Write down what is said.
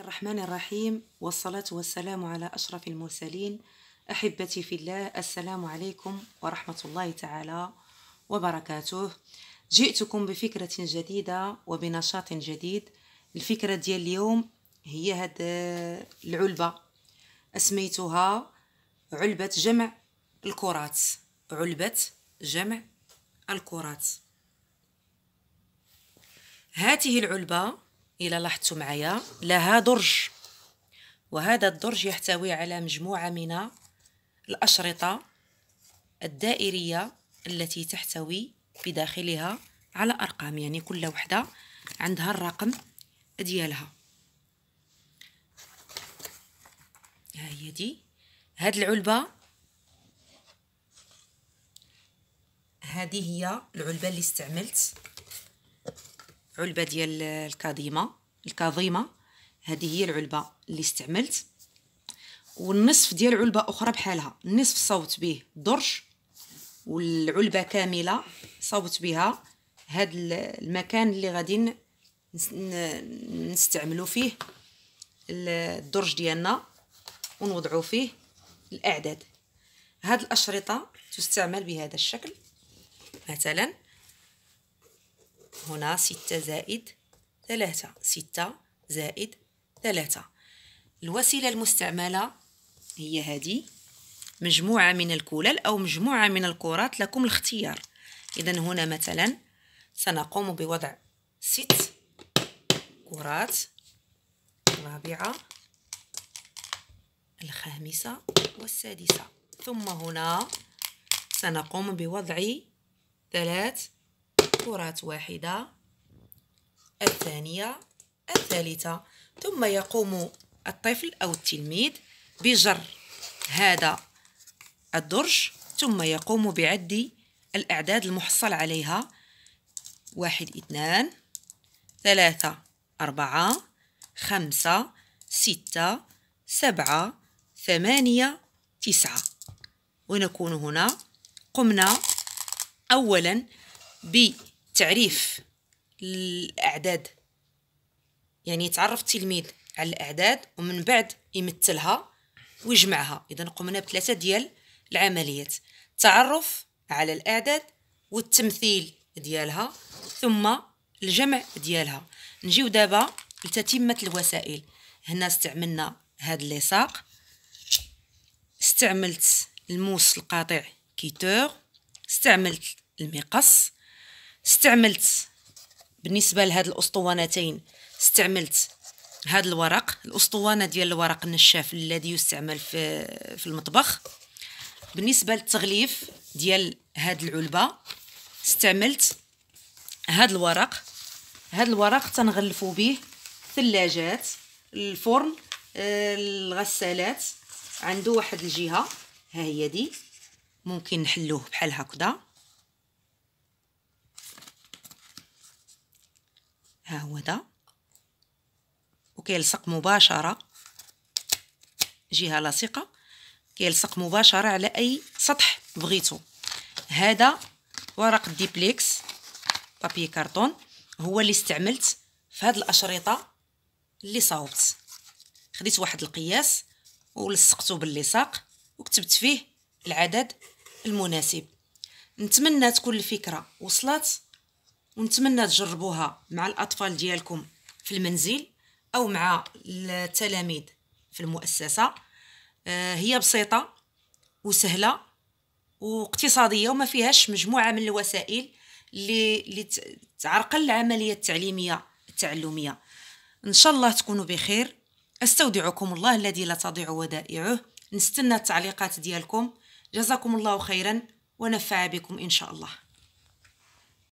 الرحمن الرحيم والصلاة والسلام على أشرف المرسلين أحبتي في الله السلام عليكم ورحمة الله تعالى وبركاته جئتكم بفكرة جديدة وبنشاط جديد الفكرة ديال اليوم هي هاد العلبة أسميتها علبة جمع الكرات علبة جمع الكرات هذه العلبة الى لاحظتوا معايا لها درج وهذا الدرج يحتوي على مجموعه من الاشرطه الدائريه التي تحتوي بداخلها على ارقام يعني كل وحده عندها الرقم ديالها ها هي دي هاد العلبه هذه هي العلبه اللي استعملت علبه ديال الكاظيمه الكظيمه هذه هي العلبه اللي استعملت والنصف ديال علبه اخرى بحالها النصف صوت به درج والعلبه كامله صوت بها هاد المكان اللي غادي نستعملو فيه الدرج ديالنا ونوضعو فيه الاعداد هاد الاشرطه تستعمل بهذا الشكل مثلا هنا ستة زائد ثلاثة ستة زائد ثلاثة الوسيلة المستعملة هي هذه مجموعة من الكلل أو مجموعة من الكرات لكم الاختيار إذا هنا مثلا سنقوم بوضع ست كرات الرابعة الخامسة والسادسة ثم هنا سنقوم بوضع ثلاث كرات واحدة الثانية الثالثة ثم يقوم الطفل أو التلميذ بجر هذا الدرج ثم يقوم بعد الأعداد المحصل عليها واحد اثنان ثلاثة أربعة خمسة ستة سبعة ثمانية تسعة ونكون هنا قمنا أولا ب تعريف الأعداد يعني يتعرف التلميذ على الأعداد ومن بعد يمثلها ويجمعها إذا قمنا بثلاثة ديال العمليات تعرف على الأعداد والتمثيل ديالها ثم الجمع ديالها نجيو دابا لتتمة الوسائل هنا استعملنا هاد اللصاق استعملت الموس القاطع كيتور استعملت المقص استعملت بالنسبه لهاد الاسطوانتين استعملت هذا الورق الاسطوانه ديال الورق النشاف الذي يستعمل في في المطبخ بالنسبه للتغليف ديال هاد العلبه استعملت هاد الورق هاد الورق تنغلفوا به الثلاجات الفرن آه، الغسالات عنده واحد الجهه ها هي دي ممكن نحلوه بحال هكذا ها هو ده وكيلصق مباشره جهه لاصقه كيلصق مباشره على اي سطح بغيتو هذا ورق ديبليكس بابي كارتون هو اللي استعملت في هذه الاشرطه اللي صاوبت خديت واحد القياس ولصقته باللصاق وكتبت فيه العدد المناسب نتمنى تكون الفكره وصلت ونتمنى تجربوها مع الأطفال ديالكم في المنزل أو مع التلاميذ في المؤسسة آه، هي بسيطة وسهلة واقتصادية وما فيهاش مجموعة من الوسائل اللي, تعرقل العملية التعليمية التعلمية إن شاء الله تكونوا بخير أستودعكم الله الذي لا تضيع ودائعه نستنى التعليقات ديالكم جزاكم الله خيرا ونفع بكم إن شاء الله